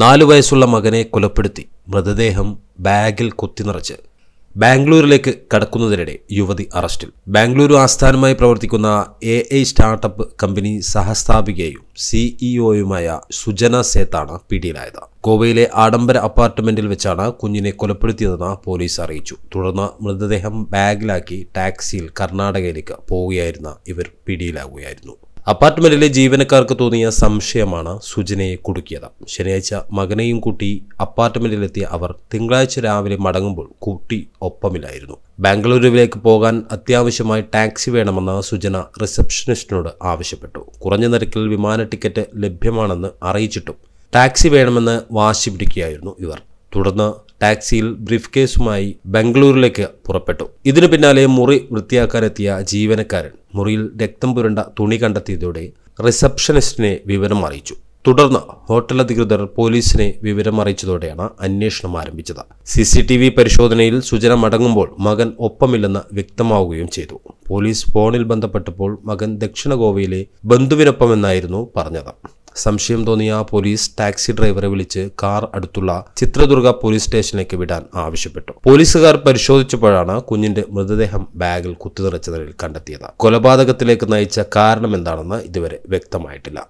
നാലു വയസ്സുള്ള മകനെ കൊലപ്പെടുത്തി മൃതദേഹം ബാഗിൽ കുത്തി നിറച്ച് ബാംഗ്ലൂരിലേക്ക് കടക്കുന്നതിനിടെ യുവതി അറസ്റ്റിൽ ബാംഗ്ലൂരു ആസ്ഥാനമായി പ്രവർത്തിക്കുന്ന എ ഐ സ്റ്റാർട്ടപ്പ് കമ്പനി സഹസ്ഥാപികയും സിഇഒയുമായ സുജന സേത്താണ് പിടിയിലായത് ഗോവയിലെ ആഡംബര അപ്പാർട്ട്മെന്റിൽ വെച്ചാണ് കുഞ്ഞിനെ കൊലപ്പെടുത്തിയതെന്ന് പോലീസ് അറിയിച്ചു തുടർന്ന് മൃതദേഹം ബാഗിലാക്കി ടാക്സിയിൽ കർണാടകയിലേക്ക് പോവുകയായിരുന്ന ഇവർ പിടിയിലാവുകയായിരുന്നു അപ്പാർട്ട്മെന്റിലെ ജീവനക്കാർക്ക് തോന്നിയ സംശയമാണ് സുജനയെ കുടുക്കിയത് ശനിയാഴ്ച മകനെയും കൂട്ടി അപ്പാർട്ട്മെന്റിലെത്തിയ അവർ തിങ്കളാഴ്ച രാവിലെ മടങ്ങുമ്പോൾ കുട്ടി ഒപ്പമില്ലായിരുന്നു ബാംഗ്ലൂരുവിലേക്ക് പോകാൻ അത്യാവശ്യമായി ടാക്സി വേണമെന്ന് സുജന റിസപ്ഷനിസ്റ്റിനോട് ആവശ്യപ്പെട്ടു കുറഞ്ഞ നിരക്കിൽ വിമാന ടിക്കറ്റ് ലഭ്യമാണെന്ന് അറിയിച്ചിട്ടും ടാക്സി വേണമെന്ന് വാശി പിടിക്കുകയായിരുന്നു ഇവർ തുടർന്ന് ടാക്സിയിൽ ബ്രീഫ് കേസുമായി ബംഗളൂരിലേക്ക് പുറപ്പെട്ടു ഇതിനു പിന്നാലെ മുറി വൃത്തിയാക്കാനെത്തിയ ജീവനക്കാരൻ മുറിയിൽ രക്തം പുരണ്ട തുണി കണ്ടെത്തിയതോടെ റിസപ്ഷനിസ്റ്റിനെ വിവരം അറിയിച്ചു തുടർന്ന് ഹോട്ടൽ അധികൃതർ പോലീസിനെ വിവരം അറിയിച്ചതോടെയാണ് അന്വേഷണം ആരംഭിച്ചത് സി സി ടി വി പരിശോധനയിൽ സുജന മടങ്ങുമ്പോൾ മകൻ ഒപ്പമില്ലെന്ന് വ്യക്തമാവുകയും ചെയ്തു പോലീസ് ഫോണിൽ ബന്ധപ്പെട്ടപ്പോൾ മകൻ ദക്ഷിണ ഗോവയിലെ ബന്ധുവിനൊപ്പമെന്നായിരുന്നു പറഞ്ഞത് സംശയം തോന്നിയ പോലീസ് ടാക്സി ഡ്രൈവറെ വിളിച്ച് കാർ അടുത്തുള്ള ചിത്രദുർഗ പോലീസ് സ്റ്റേഷനിലേക്ക് വിടാൻ ആവശ്യപ്പെട്ടു പോലീസുകാർ പരിശോധിച്ചപ്പോഴാണ് കുഞ്ഞിന്റെ മൃതദേഹം ബാഗിൽ കുത്തിനിറച്ച നിലയിൽ കണ്ടെത്തിയത് കൊലപാതകത്തിലേക്ക് നയിച്ച കാരണമെന്താണെന്ന് ഇതുവരെ വ്യക്തമായിട്ടില്ല